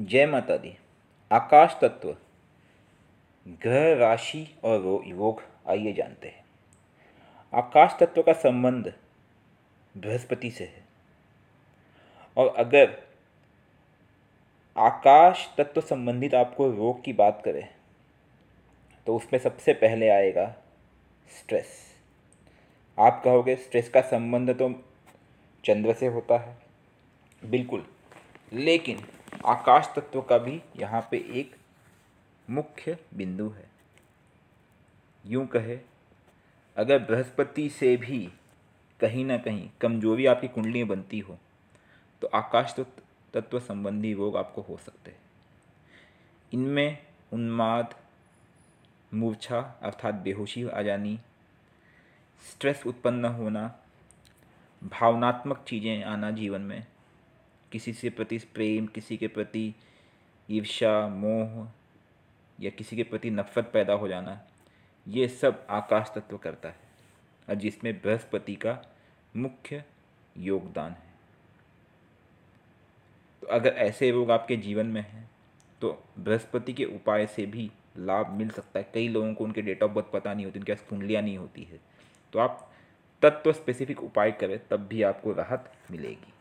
जय माता दी आकाश तत्व ग्रह राशि और योग आइए जानते हैं आकाश तत्व का संबंध बृहस्पति से है और अगर आकाश तत्व संबंधित आपको रोग की बात करें तो उसमें सबसे पहले आएगा स्ट्रेस आप कहोगे स्ट्रेस का संबंध तो चंद्र से होता है बिल्कुल लेकिन आकाश तत्व का भी यहाँ पे एक मुख्य बिंदु है यूँ कहे अगर बृहस्पति से भी कहीं ना कहीं कमजोरी आपकी कुंडली में बनती हो तो आकाश तत्व संबंधी रोग आपको हो सकते हैं इनमें उन्माद मूर्छा अर्थात बेहोशी आ जानी स्ट्रेस उत्पन्न होना भावनात्मक चीज़ें आना जीवन में किसी के प्रति प्रेम किसी के प्रति ईर्षा मोह या किसी के प्रति नफ़रत पैदा हो जाना ये सब आकाश तत्व करता है और जिसमें बृहस्पति का मुख्य योगदान है तो अगर ऐसे रोग आपके जीवन में हैं तो बृहस्पति के उपाय से भी लाभ मिल सकता है कई लोगों को उनके डेट ऑफ बर्थ पता नहीं होती उनके पास कुंडलियाँ नहीं होती है तो आप तत्व स्पेसिफिक उपाय करें तब भी आपको राहत मिलेगी